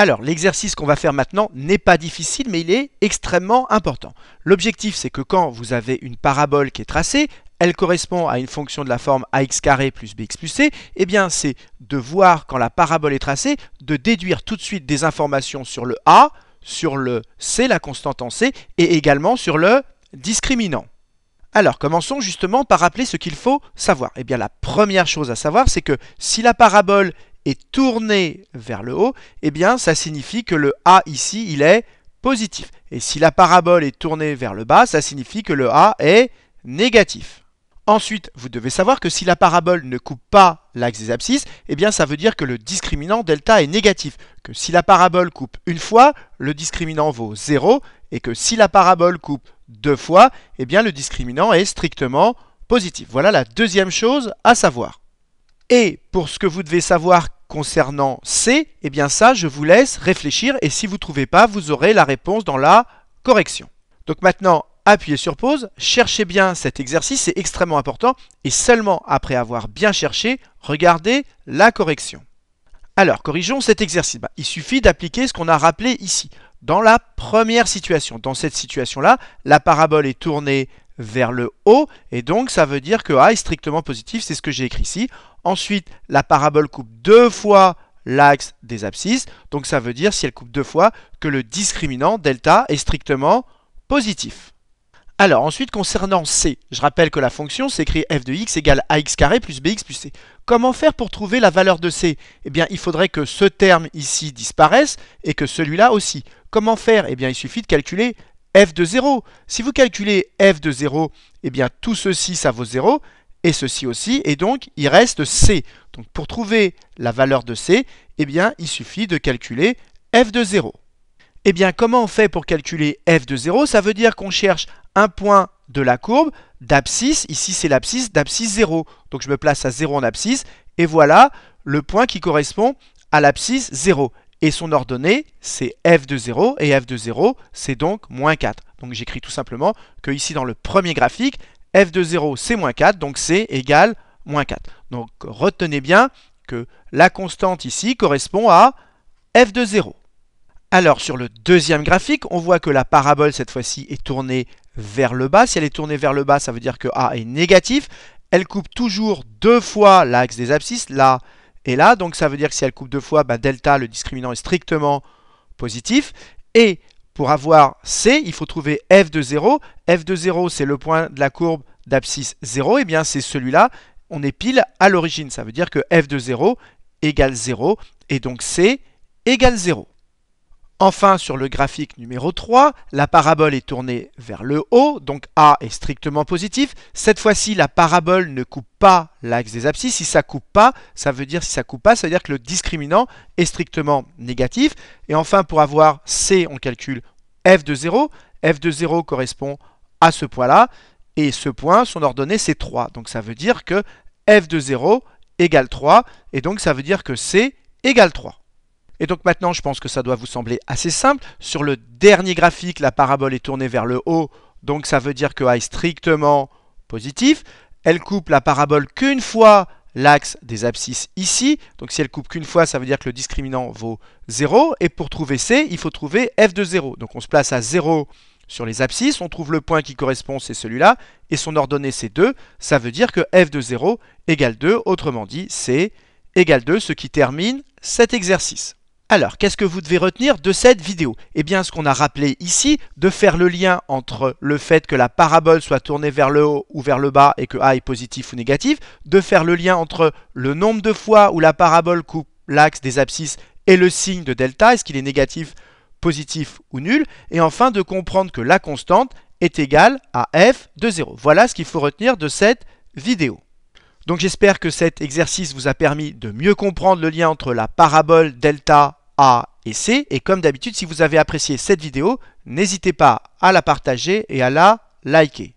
Alors, l'exercice qu'on va faire maintenant n'est pas difficile, mais il est extrêmement important. L'objectif, c'est que quand vous avez une parabole qui est tracée, elle correspond à une fonction de la forme ax carré plus bx plus c, eh bien c'est de voir quand la parabole est tracée, de déduire tout de suite des informations sur le a, sur le c, la constante en c, et également sur le discriminant. Alors commençons justement par rappeler ce qu'il faut savoir. Eh bien la première chose à savoir, c'est que si la parabole est tourné vers le haut, eh bien ça signifie que le A ici, il est positif. Et si la parabole est tournée vers le bas, ça signifie que le A est négatif. Ensuite, vous devez savoir que si la parabole ne coupe pas l'axe des abscisses, eh bien ça veut dire que le discriminant delta est négatif, que si la parabole coupe une fois, le discriminant vaut 0, et que si la parabole coupe deux fois, eh bien le discriminant est strictement positif. Voilà la deuxième chose à savoir. Et pour ce que vous devez savoir concernant C, eh bien ça, je vous laisse réfléchir et si vous ne trouvez pas, vous aurez la réponse dans la correction. Donc maintenant, appuyez sur pause, cherchez bien cet exercice, c'est extrêmement important et seulement après avoir bien cherché, regardez la correction. Alors, corrigeons cet exercice. Bah, il suffit d'appliquer ce qu'on a rappelé ici. Dans la première situation, dans cette situation-là, la parabole est tournée vers le haut et donc ça veut dire que A est strictement positif, c'est ce que j'ai écrit ici. Ensuite, la parabole coupe deux fois l'axe des abscisses. Donc ça veut dire, si elle coupe deux fois, que le discriminant delta est strictement positif. Alors ensuite, concernant c, je rappelle que la fonction s'écrit f de x égale ax carré plus bx plus c. Comment faire pour trouver la valeur de c Eh bien, il faudrait que ce terme ici disparaisse et que celui-là aussi. Comment faire Eh bien, il suffit de calculer f de 0. Si vous calculez f de 0, eh bien tout ceci, ça vaut 0 et ceci aussi, et donc il reste C. Donc pour trouver la valeur de C, eh bien il suffit de calculer f de 0. Eh bien comment on fait pour calculer f de 0 Ça veut dire qu'on cherche un point de la courbe d'abscisse, ici c'est l'abscisse, d'abscisse 0. Donc je me place à 0 en abscisse, et voilà le point qui correspond à l'abscisse 0. Et son ordonnée, c'est f de 0, et f de 0, c'est donc moins 4. Donc j'écris tout simplement que ici dans le premier graphique, f de 0 c'est moins 4, donc c égal moins 4. Donc retenez bien que la constante ici correspond à f de 0. Alors sur le deuxième graphique, on voit que la parabole cette fois-ci est tournée vers le bas. Si elle est tournée vers le bas, ça veut dire que A est négatif. Elle coupe toujours deux fois l'axe des abscisses, là et là. Donc ça veut dire que si elle coupe deux fois, bah, delta, le discriminant est strictement positif. Et pour avoir C, il faut trouver f de 0. f de 0, c'est le point de la courbe d'abscisse 0. Et eh bien, c'est celui-là. On est pile à l'origine. Ça veut dire que f de 0 égale 0. Et donc C égale 0. Enfin, sur le graphique numéro 3, la parabole est tournée vers le haut, donc A est strictement positif. Cette fois-ci, la parabole ne coupe pas l'axe des abscisses. Si ça coupe pas, ça veut dire si ça coupe pas, ça veut dire que le discriminant est strictement négatif. Et enfin, pour avoir C, on calcule f de 0. f de 0 correspond à ce point-là. Et ce point, son ordonnée, c'est 3. Donc ça veut dire que f de 0 égale 3. Et donc ça veut dire que C égale 3. Et donc maintenant, je pense que ça doit vous sembler assez simple. Sur le dernier graphique, la parabole est tournée vers le haut, donc ça veut dire que A est strictement positif. Elle coupe la parabole qu'une fois l'axe des abscisses ici. Donc si elle coupe qu'une fois, ça veut dire que le discriminant vaut 0. Et pour trouver C, il faut trouver f de 0. Donc on se place à 0 sur les abscisses, on trouve le point qui correspond, c'est celui-là, et son ordonnée c'est 2. Ça veut dire que f de 0 égale 2, autrement dit, C égale 2, ce qui termine cet exercice. Alors, qu'est-ce que vous devez retenir de cette vidéo Eh bien, ce qu'on a rappelé ici, de faire le lien entre le fait que la parabole soit tournée vers le haut ou vers le bas et que A est positif ou négatif, de faire le lien entre le nombre de fois où la parabole coupe l'axe des abscisses et le signe de delta, est-ce qu'il est négatif, positif ou nul, et enfin de comprendre que la constante est égale à f de 0. Voilà ce qu'il faut retenir de cette vidéo. Donc j'espère que cet exercice vous a permis de mieux comprendre le lien entre la parabole delta a et C. Et comme d'habitude, si vous avez apprécié cette vidéo, n'hésitez pas à la partager et à la liker.